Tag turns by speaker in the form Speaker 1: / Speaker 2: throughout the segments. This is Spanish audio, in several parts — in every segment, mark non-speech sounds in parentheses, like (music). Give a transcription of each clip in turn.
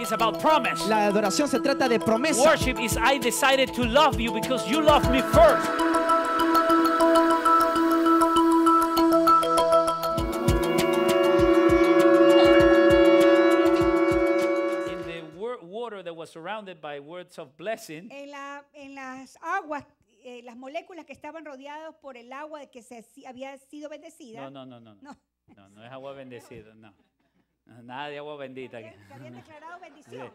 Speaker 1: Is about promise. La adoración se trata de promesa. Worship is I decided to love you because you loved me first. In the water that was surrounded by words of blessing.
Speaker 2: En, la, en las aguas eh, las moléculas que estaban rodeadas por el agua que se había sido bendecida. No,
Speaker 1: no, no, no. no. No, no es agua bendecida, no. Nada de agua bendita. Que habían (laughs)
Speaker 2: declarado bendición.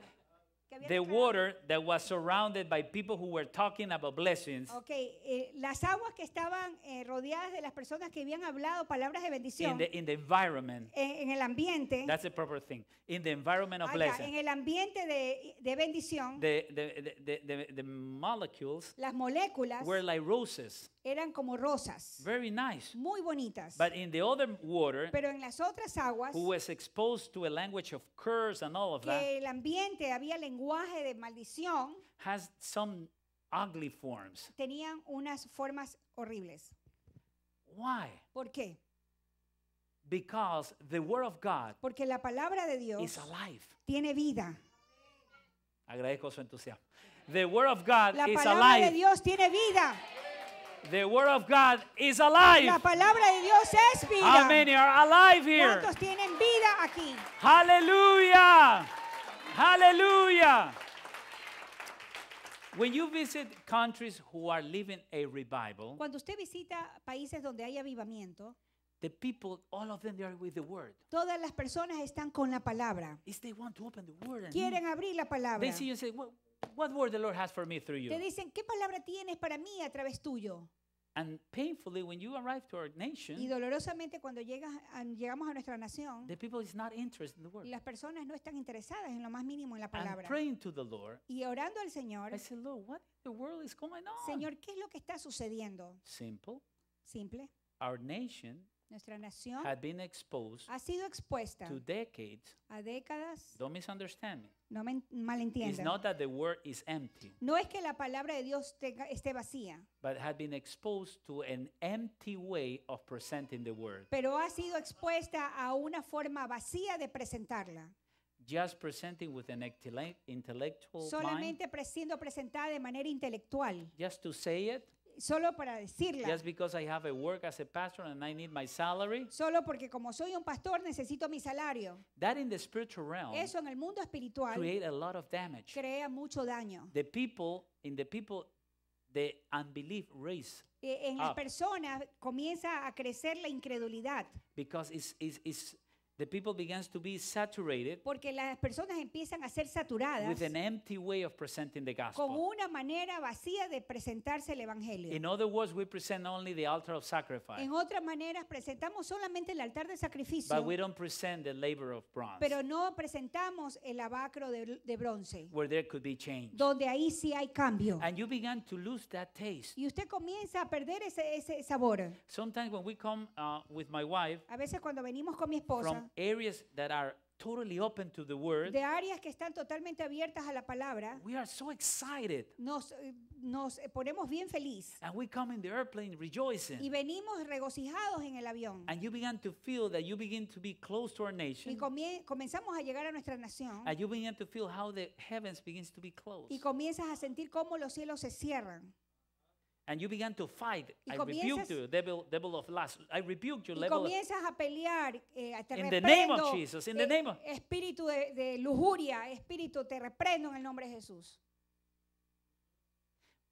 Speaker 2: The
Speaker 1: water that was surrounded by people who were talking about blessings.
Speaker 2: Okay, eh, las aguas que estaban eh, rodeadas de las personas que habían hablado palabras de bendición. In the,
Speaker 1: in the environment.
Speaker 2: En, eh, en, el ambiente.
Speaker 1: That's the proper thing. In the environment of ah, blessing. allá, En el
Speaker 2: ambiente de, de bendición.
Speaker 1: The, the, the, the, molecules.
Speaker 2: Las moléculas.
Speaker 1: Were like roses
Speaker 2: eran como rosas. nice. Muy bonitas.
Speaker 1: Pero
Speaker 2: en las otras aguas,
Speaker 1: language el
Speaker 2: ambiente había lenguaje de maldición, Tenían unas formas horribles. ¿Por qué?
Speaker 1: Because the
Speaker 2: Porque la palabra de Dios tiene vida.
Speaker 1: Agradezco su entusiasmo. la palabra de
Speaker 2: Dios tiene vida.
Speaker 1: The word of God is alive. La palabra de Dios es vida. How many are alive here? ¿Cuántos
Speaker 2: tienen vida aquí?
Speaker 1: Hallelujah. Hallelujah. When you visit countries who are living a revival,
Speaker 2: cuando usted visita países donde hay avivamiento,
Speaker 1: the people, all of them, they are with the word.
Speaker 2: Todas las personas están con la palabra. Is they want to open the word Quieren abrir la palabra. They see
Speaker 1: you and say, well, What word the Lord has for me through you? Te
Speaker 2: dicen, ¿qué palabra tienes para mí a través tuyo?
Speaker 1: And painfully, when you arrive to our nation, y
Speaker 2: dolorosamente cuando llegas, llegamos a nuestra nación,
Speaker 1: the people is not interested in the word.
Speaker 2: las personas no están interesadas en lo más mínimo en la palabra. And praying
Speaker 1: to the Lord,
Speaker 2: y orando al Señor, I said, Lord, what the world is going on? Señor, ¿qué es lo que está sucediendo? Simple. Simple.
Speaker 1: Our nation
Speaker 2: nuestra nación had
Speaker 1: been exposed ha
Speaker 2: sido expuesta to
Speaker 1: decades,
Speaker 2: a décadas
Speaker 1: don't misunderstand me,
Speaker 2: no me It's malentiendan. not
Speaker 1: that the word is empty,
Speaker 2: No es que la palabra de Dios tenga- esté vacía,
Speaker 1: but had been exposed to an empty way of presenting the word.
Speaker 2: pero ha sido expuesta a una forma vacía de presentarla,
Speaker 1: Just presenting with an intellect- intellectual mind, solamente
Speaker 2: pre- siendo presentada de manera intelectual,
Speaker 1: just to say
Speaker 2: it, solo para decirla. Just because I have a work as a pastor and I need my salary. Solo porque como soy un pastor necesito mi salario. That in the spiritual realm. Eso en el mundo espiritual. Create
Speaker 1: a lot of damage.
Speaker 2: Crea mucho daño.
Speaker 1: The people in the people the unbelief raise
Speaker 2: e, en las personas comienza a crecer la incredulidad.
Speaker 1: Because it's, it's, it's The people begins to be saturated
Speaker 2: porque las personas empiezan a ser saturadas with
Speaker 1: an empty way of presenting the gospel.
Speaker 2: con una manera vacía de presentarse el evangelio. In
Speaker 1: other words, we present only the altar of sacrifice. En
Speaker 2: otras maneras presentamos solamente el altar de sacrificio. But we
Speaker 1: don't present the labor of bronze. Pero
Speaker 2: no presentamos el abacro de, de bronce.
Speaker 1: Where there could be change.
Speaker 2: Donde ahí sí hay cambio. And you began to lose that taste. Y usted comienza a perder ese, ese sabor.
Speaker 1: Sometimes when we come uh, with my wife. A
Speaker 2: veces cuando venimos con mi esposa.
Speaker 1: Areas that are totally open to the word. De
Speaker 2: áreas que están totalmente abiertas a la palabra. We are so excited. Nos eh, nos ponemos bien feliz.
Speaker 1: And we come in the airplane rejoicing. Y
Speaker 2: venimos regocijados en el avión.
Speaker 1: And you begin to feel that you begin to be close to our nation. Y
Speaker 2: comenzamos a llegar a nuestra nación.
Speaker 1: And you begin to feel how the heavens begins to be closed. Y
Speaker 2: comienzas a sentir cómo los cielos se cierran.
Speaker 1: And you began to fight. I rebuked you, devil, devil of lust. I rebuked you, y comienzas
Speaker 2: a pelear, eh, te in the name reprendo, of Jesus, in the eh, name of espíritu de, de, lujuria, espíritu, te reprendo en el nombre de Jesús.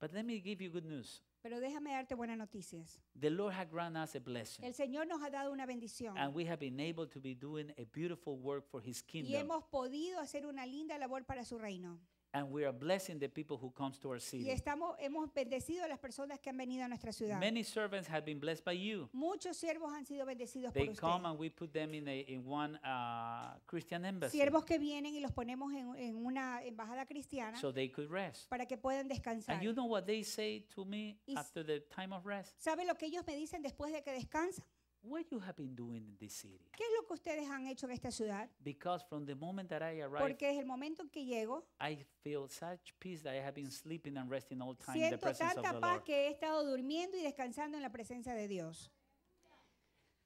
Speaker 1: But let me give you good news.
Speaker 2: Pero déjame darte buenas noticias.
Speaker 1: The Lord has granted us a blessing.
Speaker 2: El Señor nos ha dado una bendición. And
Speaker 1: we have been able to be doing a beautiful work for his kingdom. Y hemos
Speaker 2: podido hacer una linda labor para su reino.
Speaker 1: And we are blessing the people who come to our city. Y
Speaker 2: estamos, hemos bendecido a las personas que han venido a nuestra ciudad. Many
Speaker 1: servants have been blessed by you.
Speaker 2: Muchos siervos han sido bendecidos They por usted. come
Speaker 1: and we put them in, a, in one uh, Christian embassy. Siervos
Speaker 2: que vienen y los ponemos en, en una embajada cristiana So
Speaker 1: they could rest.
Speaker 2: para que puedan descansar. And you
Speaker 1: know what they say to me Y after the time of rest?
Speaker 2: ¿Sabe lo que ellos me dicen después de que descansan? What you have been doing in this city? ¿Qué es lo que ustedes han hecho en esta ciudad?
Speaker 1: Because from the moment that I arrived, Porque
Speaker 2: desde el momento en que llego,
Speaker 1: I feel such peace that I have been sleeping and resting all time in the presence of the Lord. Siento tanta paz
Speaker 2: que he estado durmiendo y descansando en la presencia de Dios.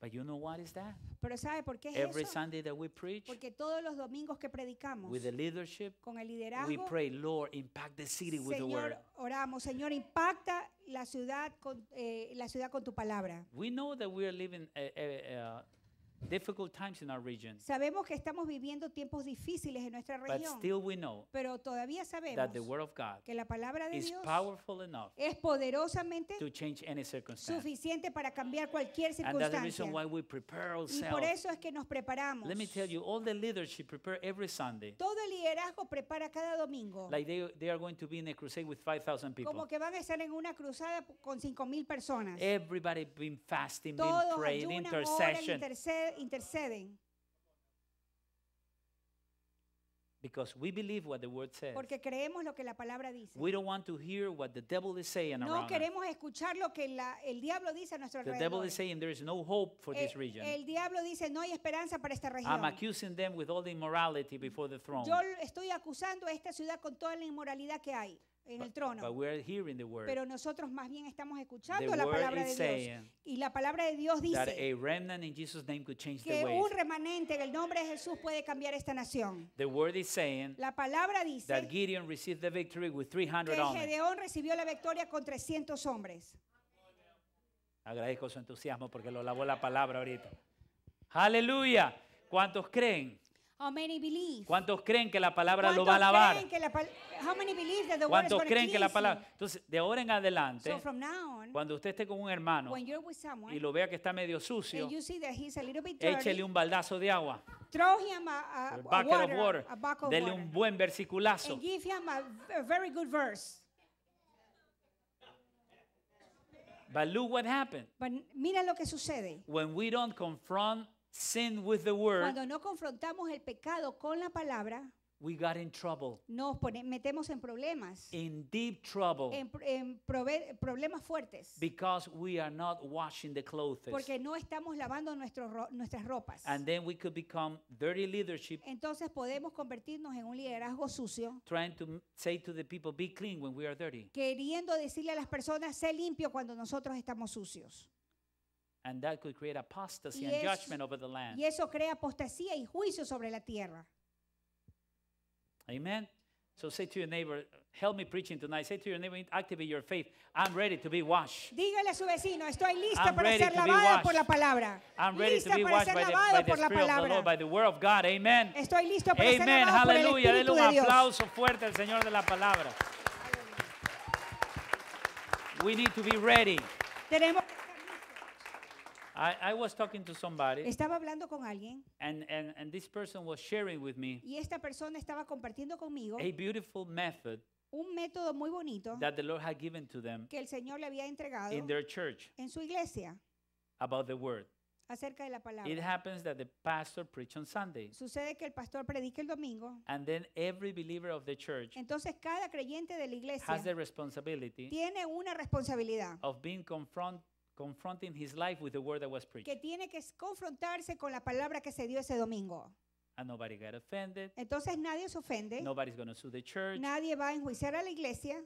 Speaker 1: But you know what is
Speaker 2: that? Pero ¿sabe por qué es Every eso?
Speaker 1: Sunday that we preach,
Speaker 2: Porque todos los domingos que predicamos with the
Speaker 1: leadership,
Speaker 2: con el liderazgo, we pray,
Speaker 1: Lord, impact the city with the word. Señor,
Speaker 2: oramos, Señor, impacta la ciudad con eh, la ciudad con tu palabra.
Speaker 1: We know that we are living a, uh, difficult times in our region.
Speaker 2: Sabemos que estamos viviendo tiempos difíciles en nuestra But región, still we know pero todavía sabemos that the
Speaker 1: word of God que
Speaker 2: la palabra de is Dios
Speaker 1: powerful enough
Speaker 2: es poderosamente
Speaker 1: to change any circumstance.
Speaker 2: suficiente para cambiar cualquier And that's the circunstancia. reason
Speaker 1: why we prepare Y por eso
Speaker 2: es que nos preparamos. Let me
Speaker 1: tell you, all the leadership prepare every Sunday.
Speaker 2: Todo el liderazgo prepara cada domingo. Like
Speaker 1: they, they are going to be in a crusade with 5,000 Como people. que
Speaker 2: van a estar en una cruzada con 5.000 personas.
Speaker 1: Everybody been fasting, been Todos praying, ayunan, oran, intercession
Speaker 2: interceden?
Speaker 1: Because we believe what the word says. Porque
Speaker 2: creemos lo que la palabra dice. We
Speaker 1: don't want to hear what the devil is saying no around No queremos
Speaker 2: escuchar lo que la- el diablo dice a nuestro The devil is
Speaker 1: saying there is no hope for this eh, region. el
Speaker 2: diablo dice, no hay esperanza para esta región. I'm
Speaker 1: accusing them with all the immorality before the throne. Yo
Speaker 2: estoy acusando a esta ciudad con toda la inmoralidad que hay el trono. Pero nosotros más bien estamos escuchando la palabra de Dios. Y la palabra de Dios dice que un remanente en el nombre de Jesús puede cambiar esta nación. La palabra dice que Gedeón recibió la victoria con 300 hombres.
Speaker 1: Agradezco su entusiasmo porque lo lavó la palabra ahorita. Aleluya. ¿Cuántos creen? ¿Cuántos creen que la palabra lo va a lavar?
Speaker 2: ¿Cuántos creen que la palabra?
Speaker 1: Entonces, de ahora en adelante, cuando usted esté con un hermano
Speaker 2: y
Speaker 1: lo vea que está medio sucio, échele un baldazo de agua,
Speaker 2: throw water, un
Speaker 1: buen versiculazo.
Speaker 2: and mira lo que sucede.
Speaker 1: when we don't confront sin cuando
Speaker 2: no confrontamos el pecado con la palabra,
Speaker 1: we got in trouble.
Speaker 2: Nos metemos en problemas.
Speaker 1: In deep trouble.
Speaker 2: En, en problemas fuertes.
Speaker 1: Because we are not washing the clothes. Porque
Speaker 2: no estamos lavando nuestras ropas.
Speaker 1: And then we could become dirty leadership.
Speaker 2: Entonces podemos convertirnos en un liderazgo sucio. Queriendo decirle a las personas sé limpio cuando nosotros estamos sucios.
Speaker 1: And that could create apostasy y, and judgment over the land. y eso
Speaker 2: crea apostasía y juicio sobre la tierra.
Speaker 1: Amen. So say to your neighbor, help me preaching tonight. Say to your neighbor, activate your faith. I'm ready to be washed.
Speaker 2: Dígale a su vecino, estoy lista para ser lavada por la palabra.
Speaker 1: I'm ready to be washed ser by the, by lavado the Spirit of the Lord, by the Word of God. Amen.
Speaker 2: Estoy listo para Amen. lavado por Denle un aplauso
Speaker 1: fuerte al Señor de la palabra. We need to be ready. Tenemos I, I was talking to somebody Estaba
Speaker 2: hablando con alguien
Speaker 1: and, and, and this person was sharing with me
Speaker 2: y esta persona estaba compartiendo conmigo a
Speaker 1: beautiful method
Speaker 2: un método muy bonito that
Speaker 1: the Lord had given to them
Speaker 2: que el Señor le había entregado in
Speaker 1: their church
Speaker 2: en su iglesia
Speaker 1: about the word.
Speaker 2: acerca de la palabra. It
Speaker 1: happens that the pastor preach on Sunday.
Speaker 2: Sucede que el pastor predica el domingo.
Speaker 1: And then every believer of the church.
Speaker 2: Entonces cada creyente de la iglesia has the
Speaker 1: responsibility
Speaker 2: tiene una responsabilidad
Speaker 1: of being confronted confronting his life with the word that was preached.
Speaker 2: que tiene que confrontarse con la palabra que se dio ese domingo.
Speaker 1: And ah, nobody got offended.
Speaker 2: Entonces nadie se ofende.
Speaker 1: Nobody's going to sue the church
Speaker 2: Nadie va a enjuiciar a la iglesia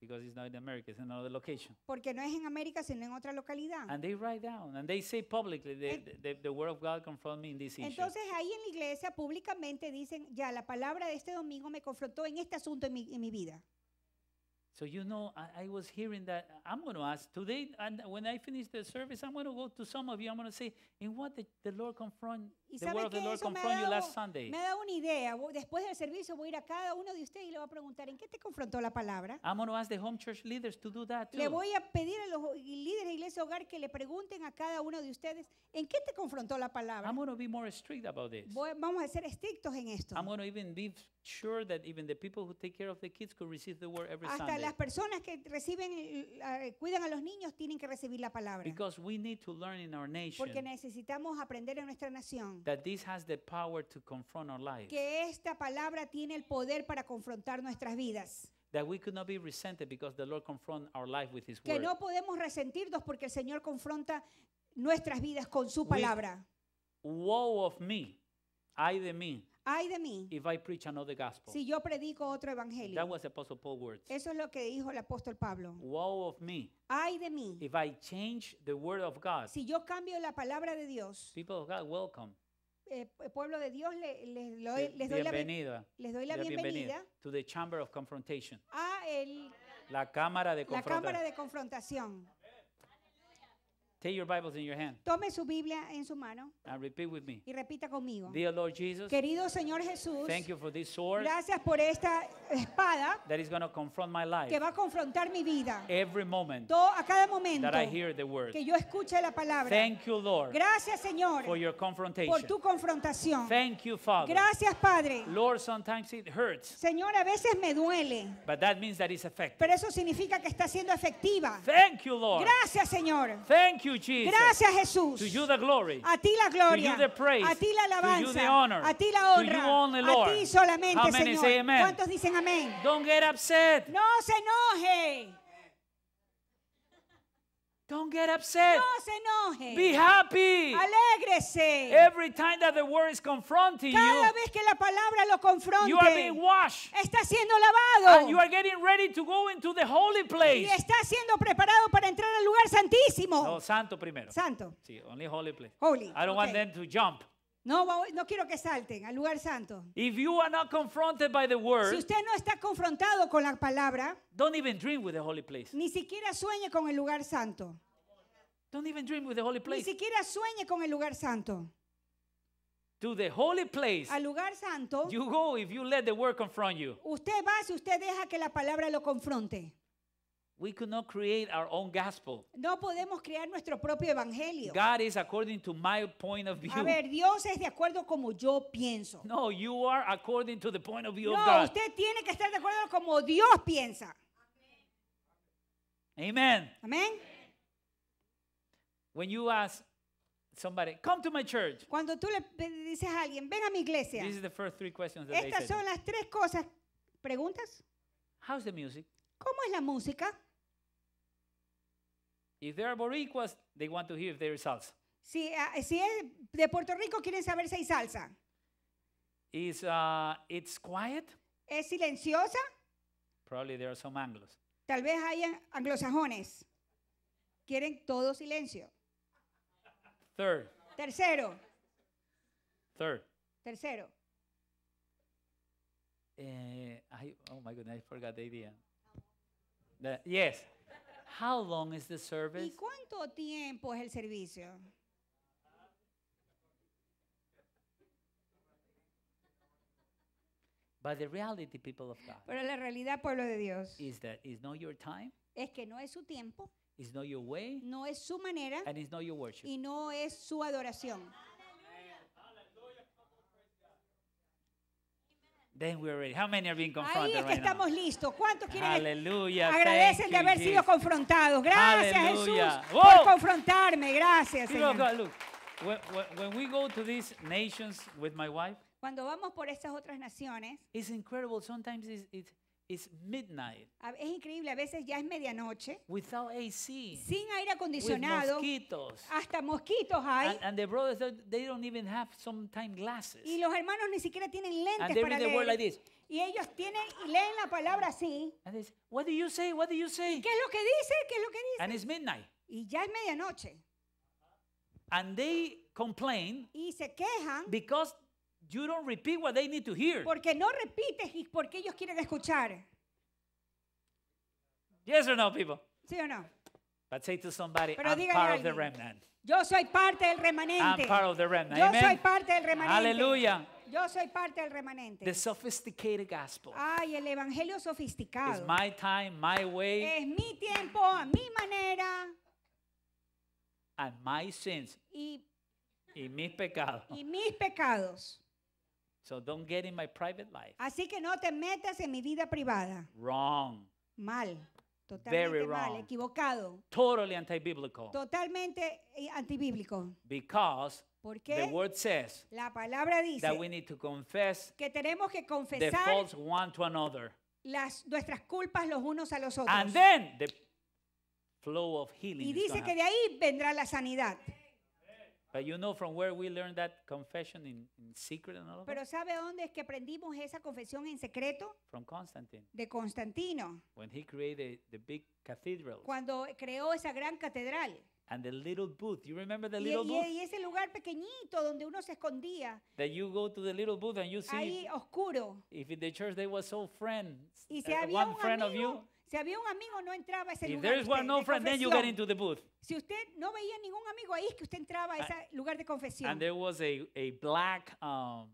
Speaker 1: because it's not in America, it's in another location.
Speaker 2: porque no es en América sino en otra localidad. And
Speaker 1: they write down and they say publicly, the, the, the word of God confronted me in this issue. Entonces
Speaker 2: ahí en la iglesia públicamente dicen, ya la palabra de este domingo me confrontó en este asunto en mi, en mi vida.
Speaker 1: So, you know, I, I was hearing that. I'm going to ask today, and when I finish the service, I'm going to go to some of you. I'm going to say, In what did the Lord confront, the word of the Lord confront you last Sunday? Me da
Speaker 2: una idea. Después del servicio, voy a ir a cada uno de ustedes y le voy a preguntar, ¿en qué te confrontó la palabra?
Speaker 1: I'm going to ask the home church leaders to do that too. Le voy
Speaker 2: a pedir a los líderes de iglesia hogar que le pregunten a cada uno de ustedes, ¿en qué te confrontó la palabra? I'm going to be more strict about this. Voy, vamos a ser estrictos en esto.
Speaker 1: I'm going to even be sure that even the people who take care of the kids could receive the word every Hasta Sunday. las
Speaker 2: personas que reciben, cuidan a los niños tienen que recibir la palabra. Porque necesitamos aprender en nuestra nación que esta palabra tiene el poder para confrontar nuestras vidas.
Speaker 1: Que no
Speaker 2: podemos resentirnos porque el Señor confronta nuestras vidas con su palabra.
Speaker 1: woe of me, ay de mí. Ay de mí. If I preach another gospel.
Speaker 2: Si yo predico otro evangelio. That
Speaker 1: was Apostle Paul words.
Speaker 2: Eso es lo que dijo el apóstol Pablo. Woe of
Speaker 1: me. Ay de mí. If I change the word of God. Si
Speaker 2: yo cambio la palabra de Dios.
Speaker 1: People of God, welcome.
Speaker 2: Eh, eh pueblo de Dios, les, les, les, doy, la, les
Speaker 1: doy la bienvenida, to the chamber of confrontation.
Speaker 2: a el,
Speaker 1: la, cámara de la cámara de
Speaker 2: confrontación.
Speaker 1: Take your Bibles in your hand.
Speaker 2: Tome su Biblia en su mano.
Speaker 1: And repeat with me.
Speaker 2: Y repita conmigo. Dear
Speaker 1: Lord Jesus, Querido
Speaker 2: Señor Jesús. Thank
Speaker 1: you for this sword gracias
Speaker 2: por esta espada.
Speaker 1: That is going to confront my life. Que va a
Speaker 2: confrontar mi vida.
Speaker 1: Every moment.
Speaker 2: Todo, a cada momento. That I hear the word. Que yo escuche la palabra. Thank you, Lord. Gracias, Señor. For
Speaker 1: your confrontation. Por tu
Speaker 2: confrontación.
Speaker 1: Thank you, Father. Gracias, Padre. Lord, sometimes it hurts.
Speaker 2: Señor, a veces me duele. But that means that it's effective. Pero eso significa que está siendo efectiva. Thank you, Lord. Gracias, Señor. Thank you Gracias, Jesús. A ti la gloria. praise. A ti la alabanza. A ti la honra. A ti solamente, Señor. say ¿Cuántos dicen amén? Don't get upset. No se enoje. Don't get upset. No se enoje. Be happy. Alégrese. Every time that the word is confronting Cada you, vez que la palabra lo confronte, you are being washed. Está siendo lavado. And you are getting ready to go into the holy place. Y está siendo preparado para entrar al lugar santísimo.
Speaker 1: No, santo primero. Santo. Sí, only holy place. Holy. I don't okay. want them to jump.
Speaker 2: No, quiero que salten al lugar santo.
Speaker 1: If you are not confronted by the word, si usted
Speaker 2: no está confrontado con la palabra,
Speaker 1: don't even dream with the holy place.
Speaker 2: Ni siquiera sueñe con el lugar santo. Don't even dream with the holy place. Ni siquiera sueñe con el lugar santo.
Speaker 1: To the holy place. Al
Speaker 2: lugar santo. You
Speaker 1: go if you let the word confront you.
Speaker 2: Usted va si usted deja que la palabra lo confronte. We could not create
Speaker 1: our own gospel.
Speaker 2: No podemos crear nuestro propio evangelio.
Speaker 1: God is according to my point of
Speaker 2: view. A ver, Dios es de acuerdo como yo pienso. No, you are according to the point of view no, of God. No, usted tiene que estar de acuerdo como Dios piensa. Amen. Amen.
Speaker 1: When you ask somebody, come to my church.
Speaker 2: Cuando tú le dices a alguien, ven a mi iglesia. These are
Speaker 1: the first three questions that Estas they son
Speaker 2: las tres cosas preguntas. How's the music? ¿Cómo es la música?
Speaker 1: If there are Boricuas, they want to hear if there is salsa.
Speaker 2: Si, ah, si es de Puerto Rico, quieren saber si hay salsa.
Speaker 1: Is uh, it's quiet?
Speaker 2: ¿Es silenciosa?
Speaker 1: Probably there are some Anglos.
Speaker 2: Tal vez hay anglosajones. Quieren todo silencio. Third. Tercero. Third. Tercero.
Speaker 1: Eh, I, oh my goodness, I forgot the idea. The, yes. How long is the service? ¿Y
Speaker 2: cuánto tiempo es el servicio?
Speaker 1: But the reality, people of God, Pero la realidad, pueblo de Dios, is that it's not your time,
Speaker 2: es que no es su tiempo,
Speaker 1: it's not your way,
Speaker 2: no es su manera, and
Speaker 1: it's not your worship. y
Speaker 2: no es su adoración.
Speaker 1: Then we're ready. How many are being confronted Ahí es que right estamos
Speaker 2: now? listos. ¿Cuántos quieren?
Speaker 1: Aleluya. Agradecen de haber sido
Speaker 2: confrontados. Gracias Hallelujah. Jesús Whoa. por confrontarme. Gracias Señor.
Speaker 1: When, we go to these nations with my wife,
Speaker 2: Cuando vamos por estas otras naciones, it's incredible. Sometimes it's, it's It's midnight. Es increíble, a veces ya es medianoche. Without AC. Sin aire acondicionado. With mosquitos. Hasta mosquitos hay. And, and the brothers they don't even have sometimes glasses. Y los hermanos ni siquiera tienen lentes and they para read leer. The word like this. Y ellos tienen y leen la palabra así. And they say, What do you say? What do you say? ¿Qué es lo que dice? ¿Qué es lo que dice? And it's midnight. Y ya es medianoche. And they complain. Y se quejan. Because You don't repeat what they need to hear. Porque no repites porque ellos quieren escuchar.
Speaker 1: Yes or no, people? ¿Sí o no? But say to somebody, Pero I'm part of the remnant.
Speaker 2: Yo soy parte del remanente. I'm part of
Speaker 1: the remnant. Yo soy parte
Speaker 2: del remanente. Aleluya. Yo soy parte del remanente. The
Speaker 1: sophisticated gospel.
Speaker 2: Ay, el evangelio sofisticado. It's
Speaker 1: my time, my way. Es
Speaker 2: mi tiempo, a mi manera.
Speaker 1: And my sins. Y, y mis pecados.
Speaker 2: Y mis pecados.
Speaker 1: So don't get in my private life.
Speaker 2: Así que no te metas en mi vida privada.
Speaker 1: Wrong.
Speaker 2: Mal. Totalmente Very wrong. mal, equivocado.
Speaker 1: Totally anti-biblical.
Speaker 2: Totalmente eh, antibíblico.
Speaker 1: Because porque the word says
Speaker 2: la palabra dice that
Speaker 1: we need to confess
Speaker 2: que tenemos que confesar the faults
Speaker 1: one to another.
Speaker 2: Las, nuestras culpas los unos a los otros. And then
Speaker 1: the flow of healing y dice que de
Speaker 2: ahí vendrá la sanidad.
Speaker 1: But you know from where we learned that confession in, in secret and all of Pero
Speaker 2: ¿sabe dónde es que aprendimos esa confesión en secreto?
Speaker 1: From Constantine.
Speaker 2: De Constantino.
Speaker 1: When he created the big cathedral.
Speaker 2: Cuando creó esa gran catedral.
Speaker 1: And the little booth, you remember the little y, booth? Y
Speaker 2: ese lugar pequeñito donde uno se escondía.
Speaker 1: That you go to the little booth and you see. Ahí
Speaker 2: oscuro.
Speaker 1: If in the church there was so friend. y si uh, había one un friend amigo, of
Speaker 2: you. Si había un amigo, no entraba a ese If lugar there is no de friend, then you get confesión. into the booth. Si usted no veía ningún amigo ahí, es que usted entraba a ah, ese lugar de confesión. And there
Speaker 1: was a, a black um,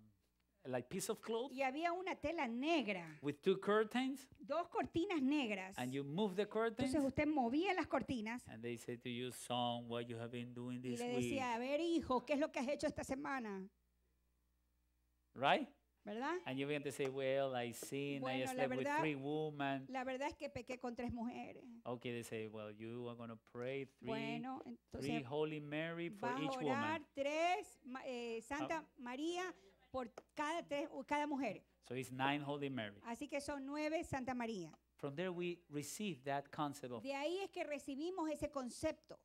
Speaker 1: like piece of cloth
Speaker 2: Y había una tela negra,
Speaker 1: with two curtains,
Speaker 2: dos cortinas negras.
Speaker 1: and you move the curtains, Entonces
Speaker 2: usted movía las cortinas and
Speaker 1: they said to you, "Son, what you have been doing this week. y le week?" decía,
Speaker 2: a ver hijo, ¿qué es lo que has hecho esta semana? Right? ¿Verdad?
Speaker 1: And you're going to say, well, I sin, bueno, I slept verdad, with three women.
Speaker 2: La verdad es que pequé con tres mujeres.
Speaker 1: Okay, they say, well, you are going to pray three, bueno, entonces, three Holy Mary for each vas each a orar
Speaker 2: tres eh, Santa oh. María por cada tres cada mujer.
Speaker 1: So it's nine Holy Mary.
Speaker 2: Así que son nueve Santa María.
Speaker 1: From there we receive that concept of
Speaker 2: de ahí es que recibimos ese concepto.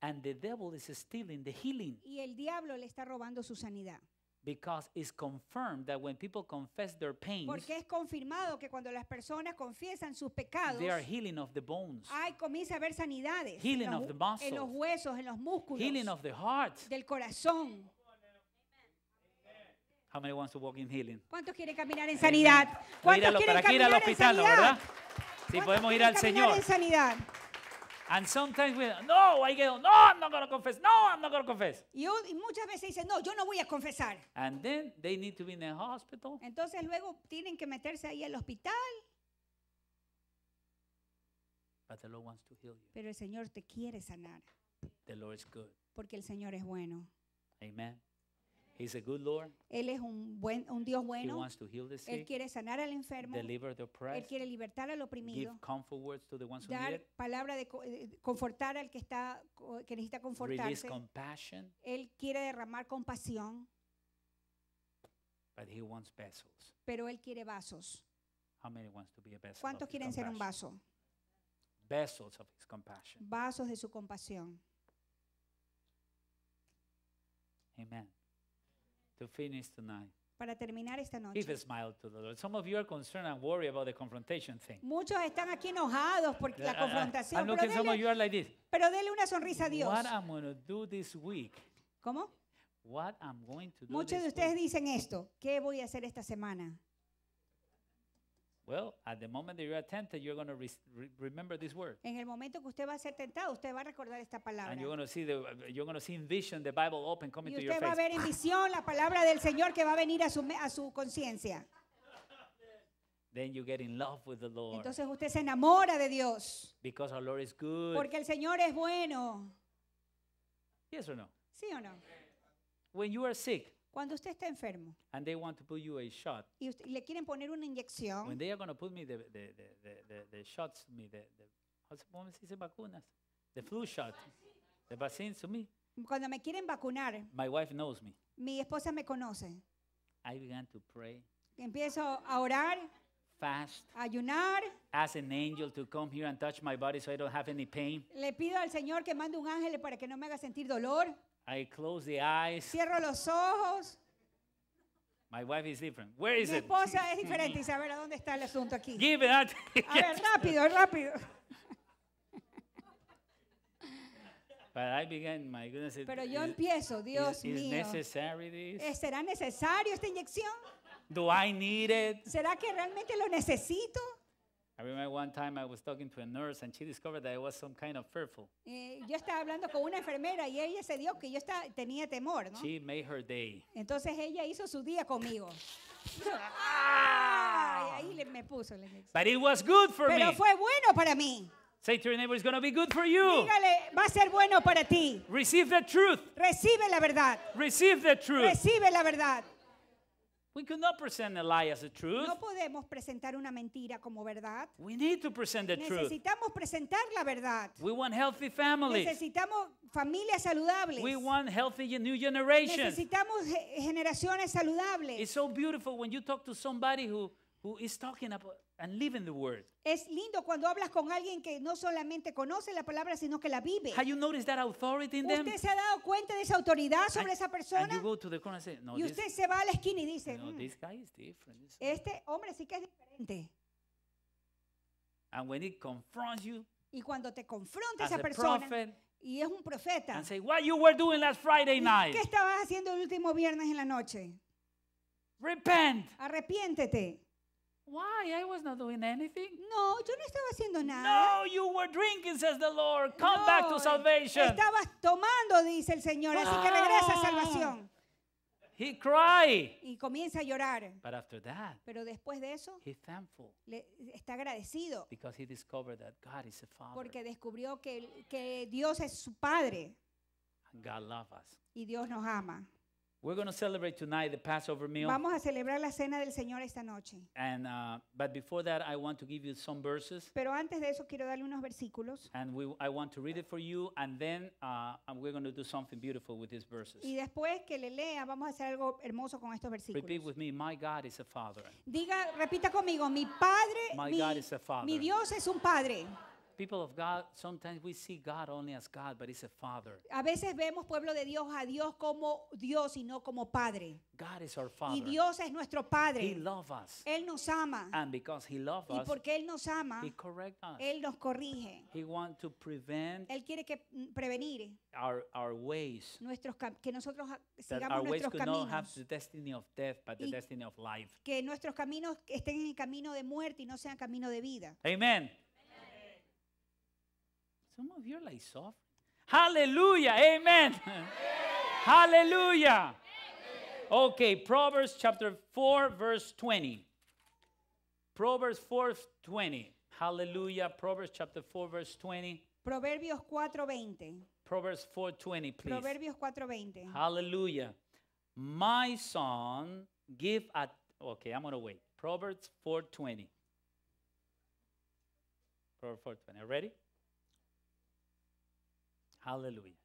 Speaker 1: And the devil is stealing the healing.
Speaker 2: Y el diablo le está robando su sanidad.
Speaker 1: Because it's confirmed that when people confess their pains, Porque
Speaker 2: es confirmado que cuando las personas confiesan sus pecados, they are
Speaker 1: healing of the bones,
Speaker 2: hay comienza a haber sanidades healing en, los, of the muscles, en los huesos, en los músculos, healing of the heart, del corazón.
Speaker 1: How many wants to walk in healing?
Speaker 2: ¿Cuántos quieren caminar en sanidad? ¿Cuántos quieren caminar en sanidad?
Speaker 1: Si podemos ir al Señor. En sanidad? And sometimes we, no, I get, no, I'm not going to confess. No, I'm not going to confess. Y, y muchas
Speaker 2: veces dicen, no, yo no voy a confesar. And then they need
Speaker 1: to be in the hospital.
Speaker 2: Entonces luego tienen que meterse ahí al hospital,
Speaker 1: But the Lord wants to heal you.
Speaker 2: pero el Señor te quiere sanar,
Speaker 1: The Lord is good.
Speaker 2: porque el Señor es bueno.
Speaker 1: Amen. He's a good Lord.
Speaker 2: Él es un buen un Dios bueno. Él quiere sanar al enfermo.
Speaker 1: Él quiere
Speaker 2: libertar al oprimido. Dar palabra de confortar al que está que necesita Él quiere derramar compasión, pero él quiere vasos.
Speaker 1: ¿Cuántos quieren ser un vaso?
Speaker 2: Vasos de su compasión.
Speaker 1: Amen to finish tonight.
Speaker 2: para terminar esta noche. Give a
Speaker 1: smile to the Lord. Some of you are concerned and worried about the confrontation thing.
Speaker 2: Muchos están aquí enojados por la uh, uh, uh, confrontación. I'm Pero looking some of dele, you are like this. pero dele una sonrisa a Dios. What I'm
Speaker 1: going to do this week. ¿Cómo? What I'm going to do Muchos de ustedes
Speaker 2: week. dicen esto, ¿qué voy a hacer esta semana?
Speaker 1: Well, at the moment that you are tempted, you're going to re re remember this word.
Speaker 2: En el momento que usted va a ser tentado, usted va a recordar esta palabra. And you're
Speaker 1: going to see the you're going to see in vision the Bible open coming to your face. usted va a ver en
Speaker 2: visión la palabra del Señor que va a venir a su a su conciencia.
Speaker 1: Then you get in love with the Lord. Entonces
Speaker 2: usted se enamora de Dios.
Speaker 1: Because our Lord is good. Porque
Speaker 2: el Señor es bueno. Yes or no? Sí o no?
Speaker 1: When you are sick,
Speaker 2: cuando usted está enfermo
Speaker 1: and they want to put you a shot,
Speaker 2: y usted- le quieren poner una when inyección,
Speaker 1: they are going to put me the, the, the, the, the, the shots, me the, the se pone si se vacunas? The flu shot, the vaccine to me.
Speaker 2: cuando me quieren vacunar,
Speaker 1: My wife knows me.
Speaker 2: mi esposa me conoce.
Speaker 1: I began to pray,
Speaker 2: Empiezo a orar, fast, ayunar,
Speaker 1: ask an angel to come here and touch my body so I don't have any pain.
Speaker 2: le pido al Señor que mande un ángel para que no me haga sentir dolor. Cierro los ojos.
Speaker 1: Mi esposa es (laughs) diferente. y
Speaker 2: saber ¿a dónde está el asunto aquí? a ver, rápido, (laughs) rápido.
Speaker 1: Pero yo empiezo, Dios mío. Eh,
Speaker 2: ¿Será necesario esta inyección? ¿Será que realmente lo necesito?
Speaker 1: I remember one time I was talking to a nurse and she discovered that I was some kind of fearful.
Speaker 2: yo estaba hablando con una enfermera y ella se dio que yo estaba, tenía temor, ¿no?
Speaker 1: She made her day.
Speaker 2: Entonces ella hizo su día conmigo. Ah. ahí le, me puso. Le, But it was good for me. Pero fue bueno para mí. Say to your neighbor, it's going to be good for you. Dígale, va a ser bueno para ti. Receive the truth. Recibe la verdad. Receive the truth. Recibe la verdad.
Speaker 1: We could not present a lie as a truth. No
Speaker 2: podemos presentar una mentira como verdad. We
Speaker 1: need to present the truth.
Speaker 2: Necesitamos presentar la verdad. We want healthy families. Necesitamos familias saludables. We want healthy new generations. Necesitamos generaciones saludables. It's so beautiful when you talk to somebody who Es lindo cuando hablas con alguien que no solamente conoce la palabra, sino que la vive. Have you
Speaker 1: ¿Usted se ha
Speaker 2: dado cuenta de esa autoridad sobre esa persona? y usted se va a la esquina y dice, mm, este hombre sí que es diferente. Y cuando te confronta esa persona, y es un profeta, and say, ¿qué estabas haciendo el último viernes en la noche? Arrepiéntete. Why? I was not doing anything. No, yo no estaba haciendo nada. No, you were drinking, says the Lord. Come no, back to salvation. Estabas tomando, dice el Señor, así que regresa a ah. salvación.
Speaker 1: He cried.
Speaker 2: Y comienza a llorar.
Speaker 1: But after that,
Speaker 2: Pero después de eso,
Speaker 1: He thankful.
Speaker 2: Le, está agradecido.
Speaker 1: Because he discovered that God is a father. Porque
Speaker 2: descubrió que, que Dios es su padre.
Speaker 1: God loves us.
Speaker 2: Y Dios nos ama.
Speaker 1: We're going to celebrate tonight the Passover meal. Vamos
Speaker 2: a celebrar la cena del Señor esta noche.
Speaker 1: And uh, but before that, I want to give you some verses.
Speaker 2: Pero antes de eso quiero darle unos versículos.
Speaker 1: And we, I want to read it for you, and then uh, we're going to do something beautiful with these verses. Y
Speaker 2: después que le lea, vamos a hacer algo hermoso con estos versículos. Repeat
Speaker 1: with me, my God is a father.
Speaker 2: Diga, repita conmigo, mi padre, my mi, God is a father. mi Dios es un padre.
Speaker 1: people of God, sometimes we see God only as God, but he's a father.
Speaker 2: A veces vemos pueblo de Dios a Dios como Dios y no como padre. God is our father. Y Dios es nuestro padre. He loves us. Él nos ama.
Speaker 1: And because he loves us. y porque
Speaker 2: él nos ama, he corrects us. él nos corrige.
Speaker 1: He want to prevent
Speaker 2: él quiere que mm, prevenir
Speaker 1: our, our ways.
Speaker 2: Nuestros que nosotros sigamos our nuestros ways caminos. Not have
Speaker 1: the destiny of death, but the destiny of life.
Speaker 2: Que nuestros caminos estén en el camino de muerte y no sean camino de vida.
Speaker 1: Amen. Some of you are like soft. Hallelujah. Amen. (laughs) Hallelujah. Okay, Proverbs chapter 4, verse 20. Proverbs 4, 20. Hallelujah. Proverbs chapter 4, verse 20.
Speaker 2: Proverbios 4:20.
Speaker 1: Proverbs 4:20, please. Proverbios
Speaker 2: 4:20.
Speaker 1: Hallelujah. My son, give at Okay, I'm going to wait. Proverbs 4:20. Proverbs 4:20. Ready? Hallelujah.